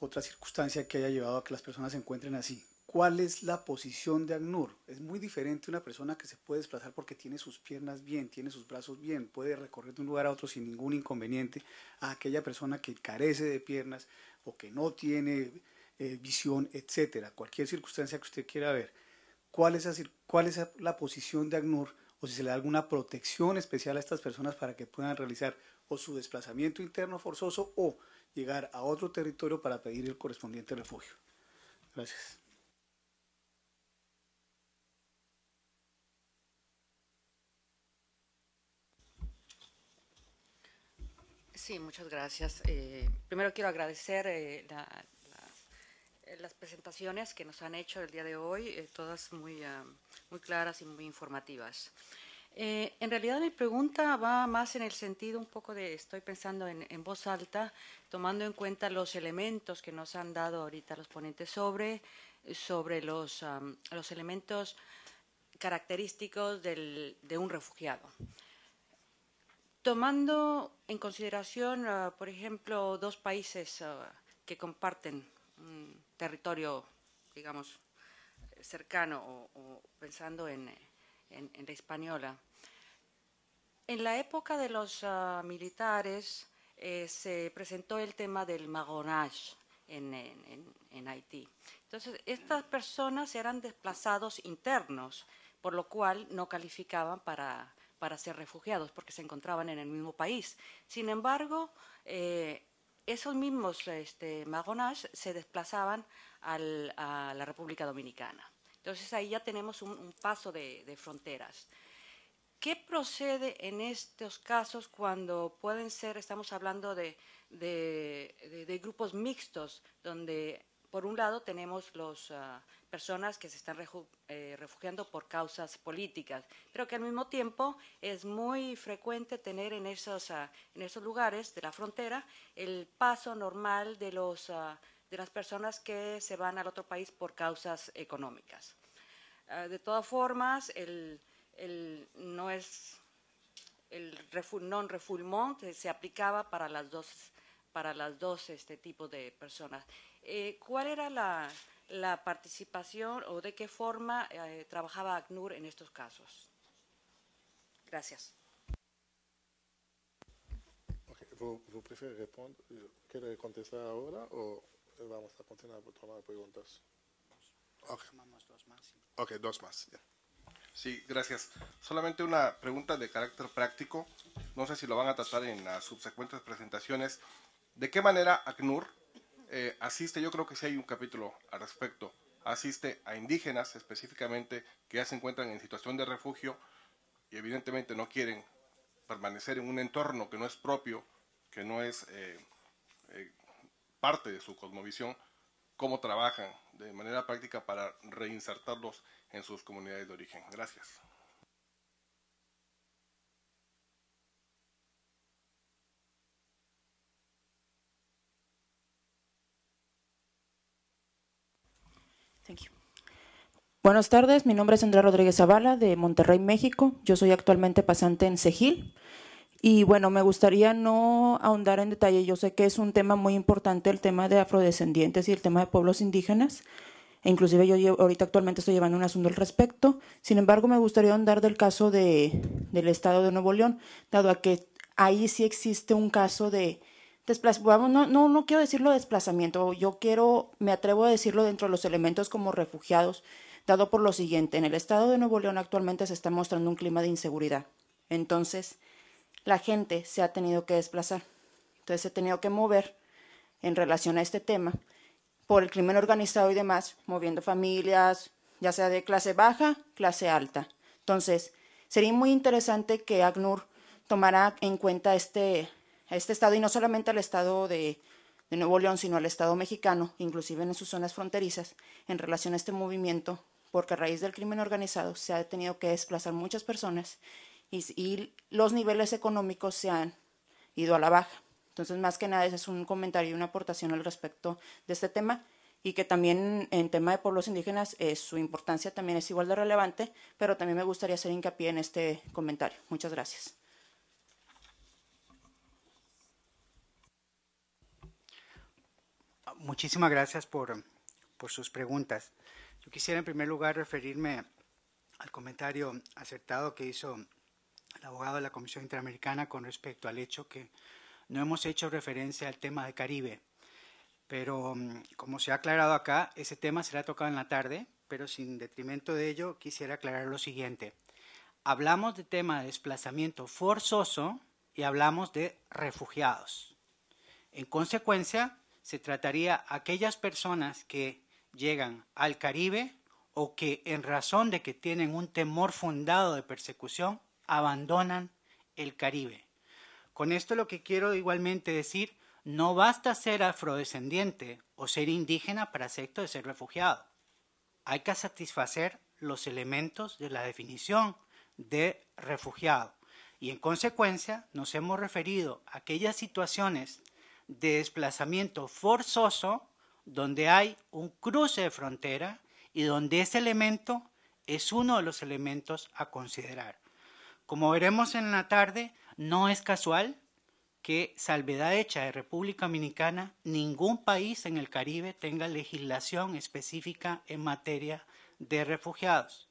otra circunstancia que haya llevado a que las personas se encuentren así. ¿Cuál es la posición de ACNUR? Es muy diferente una persona que se puede desplazar porque tiene sus piernas bien, tiene sus brazos bien, puede recorrer de un lugar a otro sin ningún inconveniente, a aquella persona que carece de piernas o que no tiene eh, visión, etcétera, cualquier circunstancia que usted quiera ver cuál es, cuál es la posición de ACNUR o si se le da alguna protección especial a estas personas para que puedan realizar o su desplazamiento interno forzoso o llegar a otro territorio para pedir el correspondiente refugio. Gracias. Sí, muchas gracias. Eh, primero quiero agradecer eh, la, eh, las presentaciones que nos han hecho el día de hoy, eh, todas muy, eh, muy claras y muy informativas. en realidad mi pregunta va más en el sentido un poco de, estoy pensando en, voz alta, tomando en cuenta los elementos que nos han dado ahorita los ponentes sobre, sobre los, los elementos característicos del, de un refugiado. Tomando en consideración, ah, por ejemplo, dos países ah, que comparten mm, territorio, digamos, cercano o, pensando en, la española. En la época de los ah, militares eh, se presentó el tema del magonage en, Haití. Entonces, estas personas eran desplazados internos, por lo cual no calificaban para, para ser refugiados porque se encontraban en el mismo país. Sin embargo, eh, esos mismos este, se desplazaban a la República Dominicana. Entonces ahí ya tenemos un, paso de, fronteras. ¿Qué procede en estos casos cuando pueden ser, estamos hablando de, grupos mixtos, donde por un lado tenemos los, ah, personas que se están eh, refugiando por causas políticas, pero que al mismo tiempo es muy frecuente tener en esos, ah, en esos lugares de la frontera el paso normal de, los, ah, de las personas que se van al otro país por causas económicas. Ah, de todas formas, el, el no es el non-refoulement se aplicaba para las dos, para las dos este, tipo de personas. Eh, ¿Cuál era la, la participación o de qué forma eh, trabajaba ACNUR en estos casos. Gracias. ¿Vos, responder? ¿Quieres contestar ahora o vamos a continuar por tomar preguntas? dos más. Ok, dos más. Sí, gracias. Solamente una pregunta de carácter práctico. No sé si lo van a tratar en las subsecuentes presentaciones. ¿De qué manera ACNUR eh, asiste, yo creo que sí hay un capítulo al respecto, asiste a indígenas específicamente que ya se encuentran en situación de refugio y evidentemente no quieren permanecer en un entorno que no es propio, que no es eh, eh, parte de su cosmovisión, cómo trabajan de manera práctica para reinsertarlos en sus comunidades de origen. Gracias. Buenas tardes, mi nombre es Andrea Rodríguez Zavala de Monterrey, México. Yo soy actualmente pasante en Sejil Y bueno, me gustaría no ahondar en detalle. Yo sé que es un tema muy importante el tema de afrodescendientes y el tema de pueblos indígenas. E inclusive yo ahorita actualmente estoy llevando un asunto al respecto. Sin embargo, me gustaría ahondar del caso de, del estado de Nuevo León, dado a que ahí sí existe un caso de no, no, no quiero decirlo desplazamiento, yo quiero, me atrevo a decirlo dentro de los elementos como refugiados, dado por lo siguiente, en el estado de Nuevo León actualmente se está mostrando un clima de inseguridad. Entonces, la gente se ha tenido que desplazar, entonces se ha tenido que mover en relación a este tema por el crimen organizado y demás, moviendo familias, ya sea de clase baja, clase alta. Entonces, sería muy interesante que ACNUR tomara en cuenta este a este estado, y no solamente al estado de, Nuevo León, sino al Estado mexicano, inclusive en sus zonas fronterizas, en relación a este movimiento, porque a raíz del crimen organizado se ha tenido que desplazar muchas personas y, los niveles económicos se han ido a la baja. Entonces, más que nada, ese es un comentario y una aportación al respecto de este tema y que también en tema de pueblos indígenas eh, su importancia también es igual de relevante, pero también me gustaría hacer hincapié en este comentario. Muchas gracias. muchísimas gracias por, sus preguntas. Yo quisiera en primer lugar referirme al comentario acertado que hizo el abogado de la Comisión Interamericana con respecto al hecho que no hemos hecho referencia al tema de Caribe. Pero mm, como se ha aclarado acá, ese tema será tocado en la tarde, pero sin detrimento de ello quisiera aclarar lo siguiente. Hablamos de tema de desplazamiento forzoso y hablamos de refugiados. En consecuencia, se trataría aquellas personas que llegan al Caribe o que en razón de que tienen un temor fundado de persecución, abandonan el Caribe. Con esto lo que quiero igualmente decir, no basta ser afrodescendiente o ser indígena para acepto de ser refugiado. Hay que satisfacer los elementos de la definición de refugiado. Y en consecuencia nos hemos referido a aquellas situaciones de desplazamiento forzoso donde hay un cruce de frontera y donde ese elemento es uno de los elementos a considerar. Como veremos en la tarde, no es casual que, salvedad hecha de República Dominicana, ningún país en el Caribe tenga legislación específica en materia de refugiados.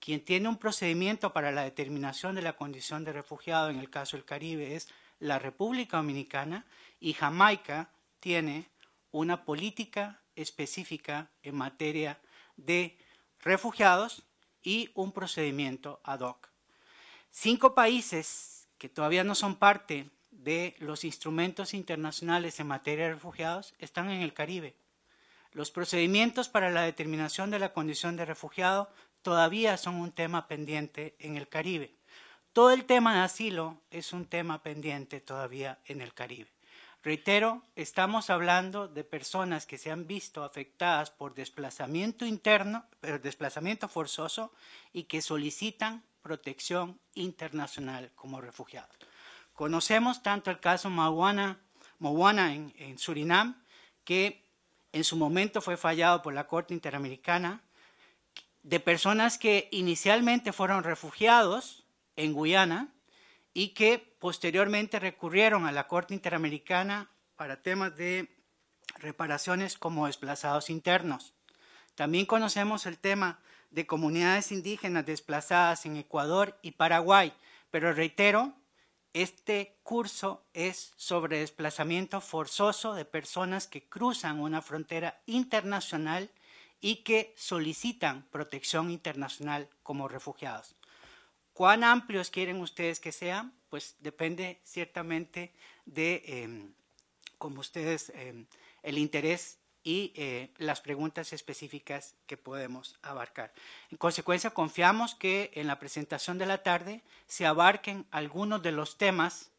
Quien tiene un procedimiento para la determinación de la condición de refugiado en el caso del Caribe es la República Dominicana y Jamaica tiene una política específica en materia de refugiados y un procedimiento ad hoc. Cinco países que todavía no son parte de los instrumentos internacionales en materia de refugiados están en el Caribe. Los procedimientos para la determinación de la condición de refugiado todavía son un tema pendiente en el Caribe. Todo el tema de asilo es un tema pendiente todavía en el Caribe. Reitero, estamos hablando de personas que se han visto afectadas por desplazamiento interno, eh, desplazamiento forzoso y que solicitan protección internacional como refugiados. Conocemos tanto el caso Mawana, en Surinam, que en su momento fue fallado por la Corte Interamericana, de personas que inicialmente fueron refugiados en Guyana y que posteriormente recurrieron a la Corte Interamericana para temas de reparaciones como desplazados internos. También conocemos el tema de comunidades indígenas desplazadas en Ecuador y Paraguay, pero reitero, este curso es sobre desplazamiento forzoso de personas que cruzan una frontera internacional y que solicitan protección internacional como refugiados. ¿Cuán amplios quieren ustedes que sean? Pues depende ciertamente de em, como ustedes, em, el interés y eh, las preguntas específicas que podemos abarcar. En consecuencia, confiamos que en la presentación de la tarde se abarquen algunos de los temas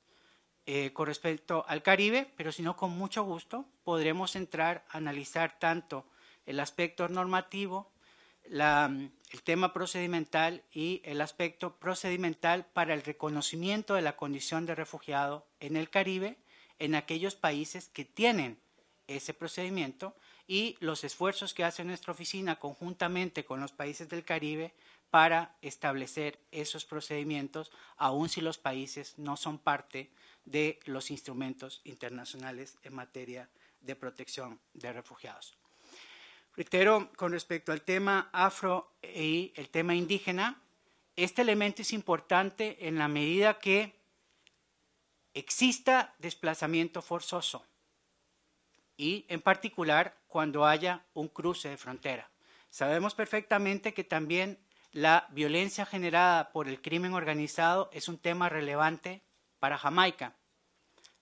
eh, con respecto al Caribe, pero si no, con mucho gusto podremos entrar a analizar tanto el aspecto normativo, la el tema procedimental y el aspecto procedimental para el reconocimiento de la condición de refugiado en el Caribe, en aquellos países que tienen ese procedimiento y los esfuerzos que hace nuestra oficina conjuntamente con los países del Caribe para establecer esos procedimientos, aun si los países no son parte de los instrumentos internacionales en materia de protección de refugiados. Reitero, con respecto al tema afro y e el tema indígena, este elemento es importante en la medida que exista desplazamiento forzoso y en particular cuando haya un cruce de frontera. Sabemos perfectamente que también la violencia generada por el crimen organizado es un tema relevante para Jamaica.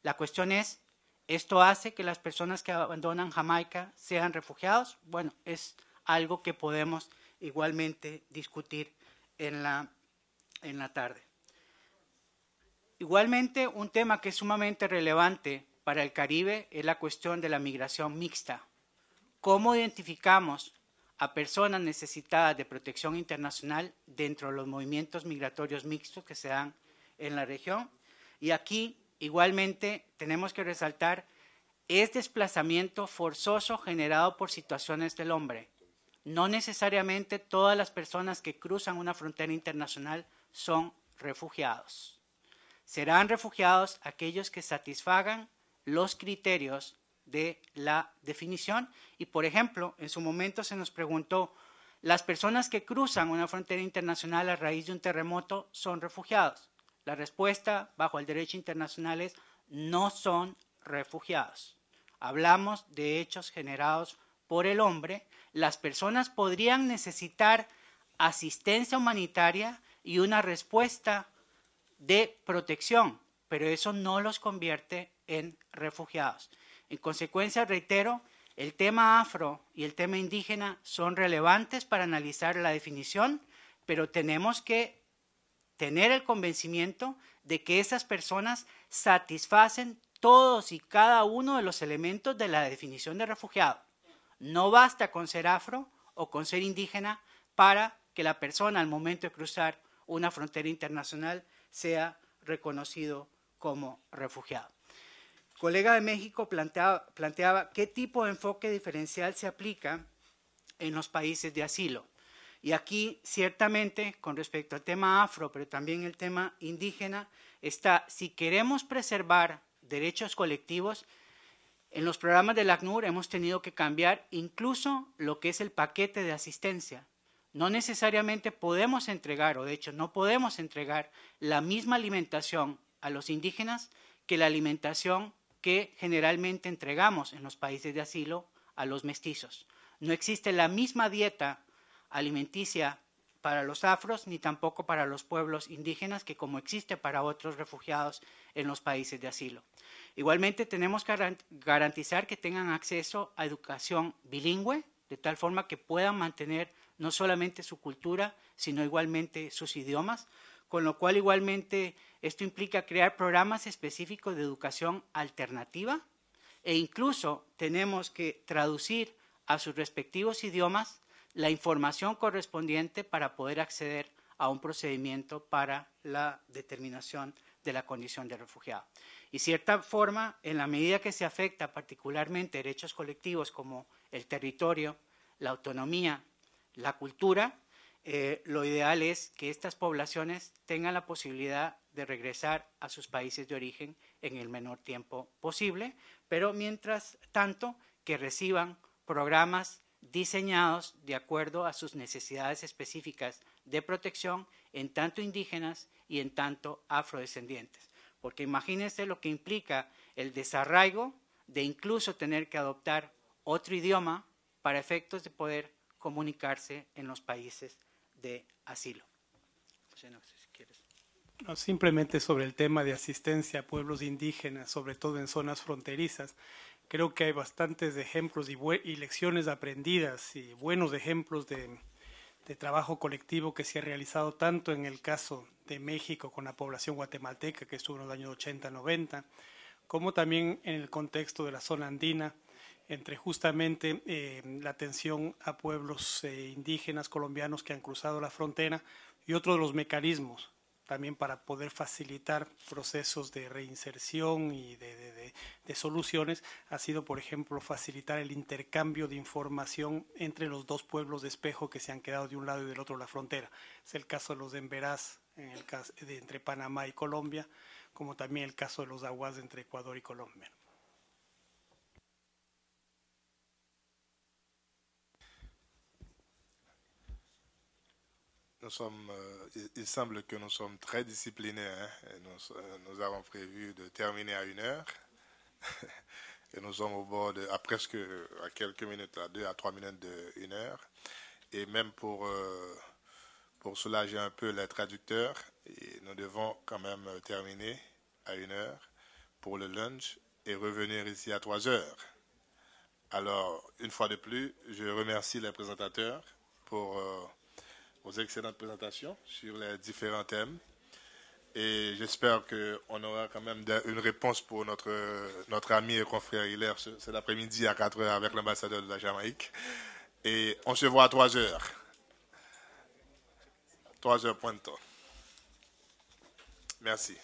La cuestión es ¿Esto hace que las personas que abandonan Jamaica sean refugiados? Bueno, es algo que podemos igualmente discutir en la, en la tarde. Igualmente, un tema que es sumamente relevante para el Caribe es la cuestión de la migración mixta. ¿Cómo identificamos a personas necesitadas de protección internacional dentro de los movimientos migratorios mixtos que se dan en la región? Y aquí Igualmente, tenemos que resaltar, es desplazamiento forzoso generado por situaciones del hombre. No necesariamente todas las personas que cruzan una frontera internacional son refugiados. Serán refugiados aquellos que satisfagan los criterios de la definición. Y, por ejemplo, en su momento se nos preguntó, ¿las personas que cruzan una frontera internacional a raíz de un terremoto son refugiados? La respuesta bajo el derecho internacional es no son refugiados. Hablamos de hechos generados por el hombre. Las personas podrían necesitar asistencia humanitaria y una respuesta de protección, pero eso no los convierte en refugiados. En consecuencia, reitero, el tema afro y el tema indígena son relevantes para analizar la definición, pero tenemos que tener el convencimiento de que esas personas satisfacen todos y cada uno de los elementos de la definición de refugiado. No basta con ser afro o con ser indígena para que la persona al momento de cruzar una frontera internacional sea reconocido como refugiado. El colega de México planteaba, planteaba qué tipo de enfoque diferencial se aplica en los países de asilo. Y aquí, ciertamente, con respecto al tema afro, pero también el tema indígena, está, si queremos preservar derechos colectivos, en los programas del ACNUR hemos tenido que cambiar incluso lo que es el paquete de asistencia. No necesariamente podemos entregar, o de hecho no podemos entregar, la misma alimentación a los indígenas que la alimentación que generalmente entregamos en los países de asilo a los mestizos. No existe la misma dieta alimenticia para los afros ni tampoco para los pueblos indígenas que como existe para otros refugiados en los países de asilo. Igualmente tenemos que garantizar que tengan acceso a educación bilingüe, de tal forma que puedan mantener no solamente su cultura, sino igualmente sus idiomas, con lo cual igualmente esto implica crear programas específicos de educación alternativa e incluso tenemos que traducir a sus respectivos idiomas la información correspondiente para poder acceder a un procedimiento para la determinación de la condición de refugiado. Y cierta forma, en la medida que se afecta particularmente derechos colectivos como el territorio, la autonomía, la cultura, eh, lo ideal es que estas poblaciones tengan la posibilidad de regresar a sus países de origen en el menor tiempo posible, pero mientras tanto que reciban programas diseñados de acuerdo a sus necesidades específicas de protección en tanto indígenas y en tanto afrodescendientes. Porque imagínense lo que implica el desarraigo de incluso tener que adoptar otro idioma para efectos de poder comunicarse en los países de asilo. No, simplemente sobre el tema de asistencia a pueblos indígenas, sobre todo en zonas fronterizas creo que hay bastantes ejemplos y, lecciones aprendidas y buenos ejemplos de, trabajo colectivo que se ha realizado tanto en el caso de México con la población guatemalteca que estuvo en los años 80-90, como también en el contexto de la zona andina entre justamente eh, la atención a pueblos eh, indígenas colombianos que han cruzado la frontera y otro de los mecanismos también para poder facilitar procesos de reinserción y de, soluciones ha sido, por ejemplo, facilitar el intercambio de información entre los dos pueblos de espejo que se han quedado de un lado y del otro la frontera. Es el caso de los de Emberás, en el entre Panamá y Colombia, como también el caso de los Aguas entre Ecuador y Colombia. sommes, euh, il semble que nous sommes très disciplinés. Hein, euh, nous, avons prévu de terminer à une heure. et nous sommes au bord de, à presque à quelques minutes, à deux à trois minutes de une heure. Et même pour, euh, pour soulager un peu les traducteurs, nous devons quand même terminer à une heure pour le lunch et revenir ici à trois heures. Alors, une fois de plus, je remercie les présentateurs pour aux excellentes présentations sur les différents thèmes. Et j'espère qu'on aura quand même une réponse pour notre, notre ami et confrère Hilaire cet après-midi à 4 heures avec l'ambassadeur de la Jamaïque. Et on se voit à 3 heures. 3 heures point de temps. Merci.